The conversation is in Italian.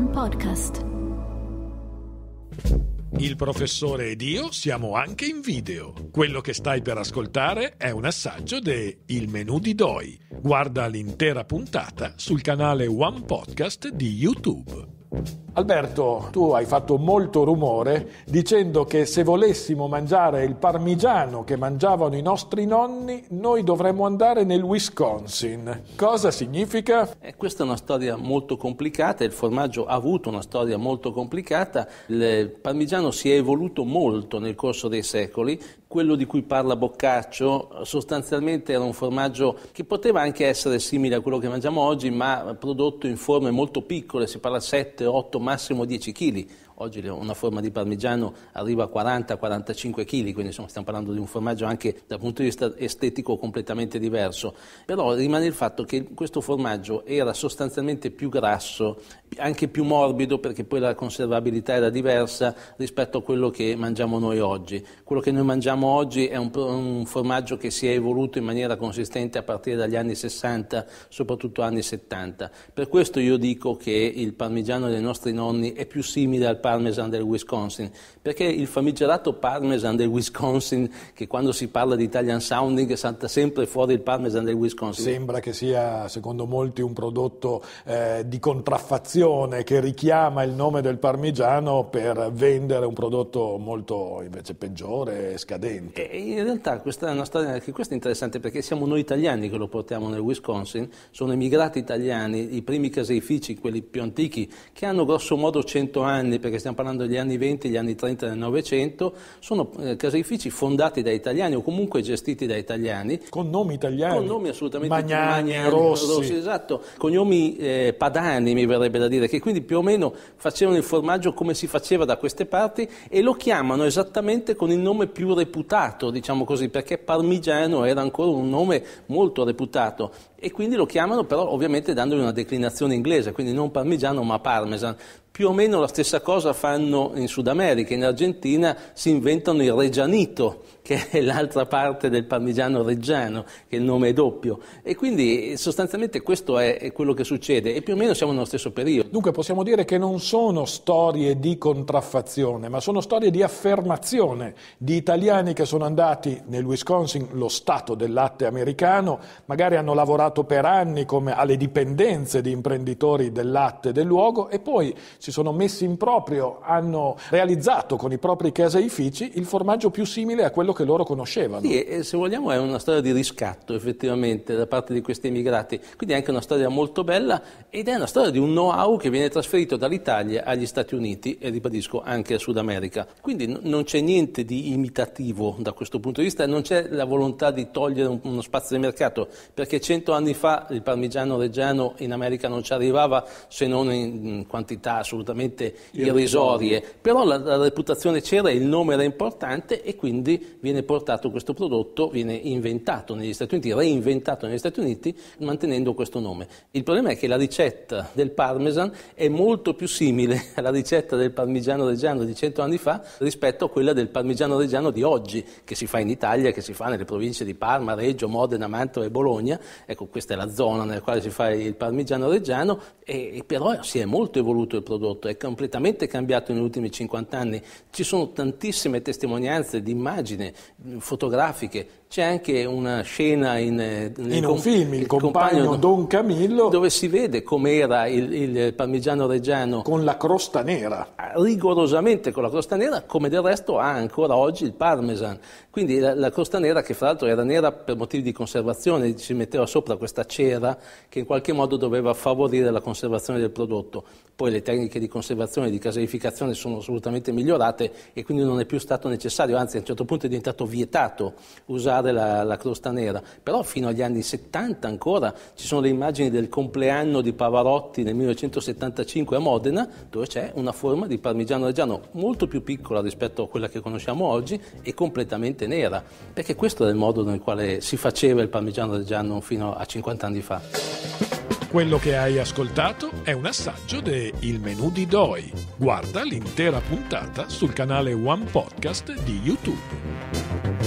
One Podcast. Il professore ed io siamo anche in video. Quello che stai per ascoltare è un assaggio de Il menù di Doi. Guarda l'intera puntata sul canale One Podcast di YouTube. Alberto, tu hai fatto molto rumore dicendo che se volessimo mangiare il parmigiano che mangiavano i nostri nonni, noi dovremmo andare nel Wisconsin. Cosa significa? Eh, questa è una storia molto complicata, il formaggio ha avuto una storia molto complicata, il parmigiano si è evoluto molto nel corso dei secoli, quello di cui parla Boccaccio sostanzialmente era un formaggio che poteva anche essere simile a quello che mangiamo oggi, ma prodotto in forme molto piccole, si parla 7-8 massimo 10 kg, oggi una forma di parmigiano arriva a 40-45 kg, quindi insomma, stiamo parlando di un formaggio anche dal punto di vista estetico completamente diverso, però rimane il fatto che questo formaggio era sostanzialmente più grasso, anche più morbido perché poi la conservabilità era diversa rispetto a quello che mangiamo noi oggi. Quello che noi mangiamo oggi è un, un formaggio che si è evoluto in maniera consistente a partire dagli anni 60, soprattutto anni 70. Per questo io dico che il parmigiano dei nostri nonni è più simile al parmigiano parmesan del Wisconsin, perché il famigerato parmesan del Wisconsin, che quando si parla di Italian Sounding salta sempre fuori il parmesan del Wisconsin. Sembra che sia, secondo molti, un prodotto eh, di contraffazione che richiama il nome del parmigiano per vendere un prodotto molto invece peggiore e scadente. E in realtà questa è una storia, anche questa è interessante perché siamo noi italiani che lo portiamo nel Wisconsin, sono emigrati italiani, i primi caseifici, quelli più antichi, che hanno grosso modo 100 anni perché stiamo parlando degli anni 20 gli anni 30 del Novecento, sono eh, caseifici fondati da italiani o comunque gestiti da italiani. Con nomi italiani. Con nomi assolutamente Magnani, Magnani Rossi. Rossi. Esatto, cognomi eh, padani mi verrebbe da dire, che quindi più o meno facevano il formaggio come si faceva da queste parti e lo chiamano esattamente con il nome più reputato, diciamo così, perché Parmigiano era ancora un nome molto reputato e quindi lo chiamano però ovviamente dandogli una declinazione inglese, quindi non parmigiano ma parmesan. Più o meno la stessa cosa fanno in Sud America, in Argentina si inventano il reggianito, che è l'altra parte del parmigiano reggiano, che il nome è doppio. E quindi sostanzialmente questo è quello che succede e più o meno siamo nello stesso periodo. Dunque possiamo dire che non sono storie di contraffazione, ma sono storie di affermazione di italiani che sono andati nel Wisconsin, lo stato del latte americano, magari hanno lavorato per anni come alle dipendenze di imprenditori del latte del luogo e poi si si sono messi in proprio, hanno realizzato con i propri caseifici il formaggio più simile a quello che loro conoscevano. Sì, se vogliamo è una storia di riscatto effettivamente da parte di questi emigrati, quindi è anche una storia molto bella ed è una storia di un know-how che viene trasferito dall'Italia agli Stati Uniti e ribadisco anche a Sud America. Quindi n- non c'è niente di imitativo da questo punto di vista, non c'è la volontà di togliere un- uno spazio di mercato, perché cento anni fa il parmigiano reggiano in America non ci arrivava se non in, in quantità assolutamente irrisorie, però la, la reputazione c'era, il nome era importante e quindi viene portato questo prodotto, viene inventato negli Stati Uniti, reinventato negli Stati Uniti mantenendo questo nome. Il problema è che la ricetta del parmesan è molto più simile alla ricetta del parmigiano reggiano di cento anni fa rispetto a quella del parmigiano reggiano di oggi, che si fa in Italia, che si fa nelle province di Parma, Reggio, Modena, Mantova e Bologna. Ecco, questa è la zona nella quale si fa il parmigiano reggiano, e, e però si è molto evoluto il prodotto prodotto, è completamente cambiato negli ultimi 50 anni, ci sono tantissime testimonianze di immagini mm, fotografiche, c'è anche una scena in, in, eh, in un com- film, il, compagno, compagno, Don Camillo, dove si vede com'era il, il parmigiano reggiano. Con la crosta nera. Ah, rigorosamente con la crosta nera, come del resto ha ancora oggi il parmesan. Quindi la, la crosta nera, che fra l'altro era nera per motivi di conservazione, si metteva sopra questa cera che in qualche modo doveva favorire la conservazione del prodotto. Poi le tecniche tecniche di conservazione e di caseificazione sono assolutamente migliorate e quindi non è più stato necessario, anzi a un certo punto è diventato vietato usare la, la crosta nera. Però fino agli anni 70 ancora ci sono le immagini del compleanno di Pavarotti nel 1975 a Modena, dove c'è una forma di parmigiano reggiano molto più piccola rispetto a quella che conosciamo oggi e completamente nera, perché questo era il modo nel quale si faceva il parmigiano reggiano fino a 50 anni fa. Quello che hai ascoltato è un assaggio de Il menù di Doi. Guarda l'intera puntata sul canale One Podcast di YouTube.